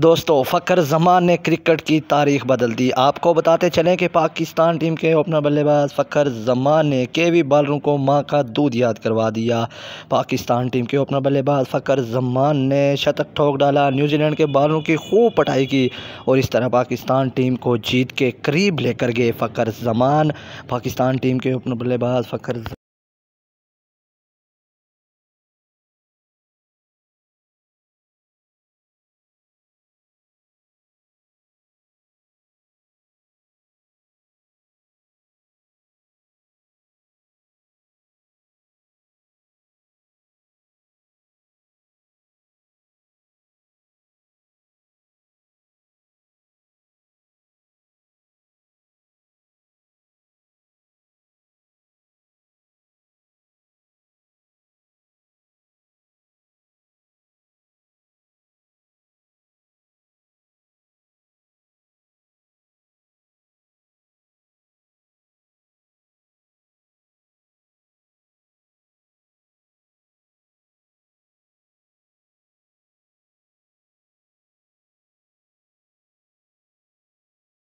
दोस्तों फ़खर जमान ने क्रिकेट की तारीख बदल दी आपको बताते चलें कि पाकिस्तान टीम के ओपनर बल्लेबाज फ़खर जमान ने के वी को मां का दूध याद करवा दिया पाकिस्तान टीम के ओपनर बल्लेबाज फ़खर जमान ने शतक ठोक डाला न्यूजीलैंड के बालरों की खूब पटाई की और इस तरह पाकिस्तान टीम को जीत के करीब लेकर गए फ़खर जमान पाकिस्तान टीम के ओपनर बल्लेबाज फ़खर